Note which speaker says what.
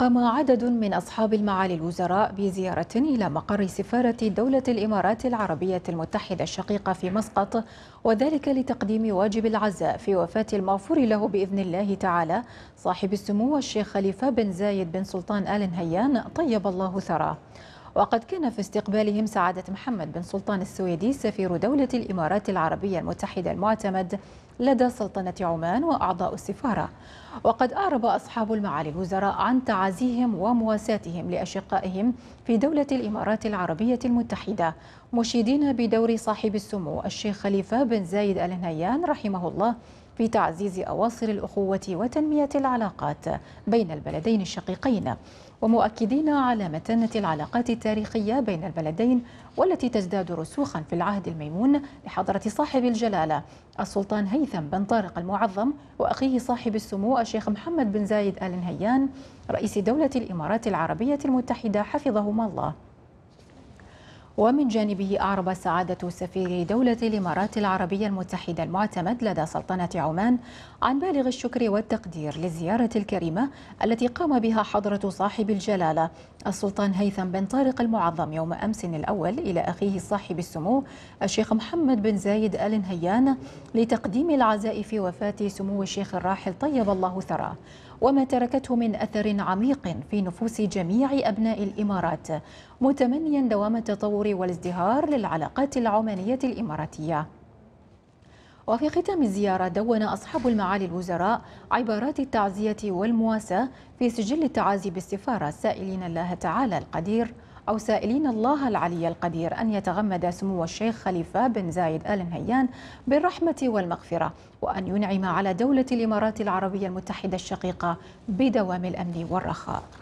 Speaker 1: قام عدد من أصحاب المعالي الوزراء بزيارة إلى مقر سفارة دولة الإمارات العربية المتحدة الشقيقة في مسقط وذلك لتقديم واجب العزاء في وفاة المغفور له بإذن الله تعالى صاحب السمو الشيخ خليفة بن زايد بن سلطان آل نهيان طيب الله ثراه وقد كان في استقبالهم سعادة محمد بن سلطان السويدي سفير دولة الإمارات العربية المتحدة المعتمد لدى سلطنة عمان وأعضاء السفارة وقد أعرب أصحاب المعالي الوزراء عن تعازيهم ومواساتهم لأشقائهم في دولة الإمارات العربية المتحدة مشيدين بدور صاحب السمو الشيخ خليفة بن زايد آل نهيان رحمه الله في تعزيز أواصر الأخوة وتنمية العلاقات بين البلدين الشقيقين ومؤكدين على متانة العلاقات التاريخية بين البلدين والتي تزداد رسوخا في العهد الميمون لحضرة صاحب الجلالة السلطان هيثم بن طارق المعظم وأخيه صاحب السمو الشيخ محمد بن زايد آل نهيان رئيس دولة الإمارات العربية المتحدة حفظهما الله ومن جانبه أعرب سعادة سفير دولة الإمارات العربية المتحدة المعتمد لدى سلطنة عمان عن بالغ الشكر والتقدير للزيارة الكريمة التي قام بها حضرة صاحب الجلالة السلطان هيثم بن طارق المعظم يوم أمس الأول إلى أخيه صاحب السمو الشيخ محمد بن زايد آل نهيان لتقديم العزاء في وفاة سمو الشيخ الراحل طيب الله ثراه وما تركته من أثر عميق في نفوس جميع أبناء الإمارات متمنيا دوام التطور والازدهار للعلاقات العمانية الإماراتية وفي ختام الزيارة دون أصحاب المعالي الوزراء عبارات التعزية والمواساة في سجل التعازي بالسفارة سائلين الله تعالى القدير أو سائلين الله العلي القدير أن يتغمد سمو الشيخ خليفة بن زايد آل نهيان بالرحمة والمغفرة وأن ينعم على دولة الإمارات العربية المتحدة الشقيقة بدوام الأمن والرخاء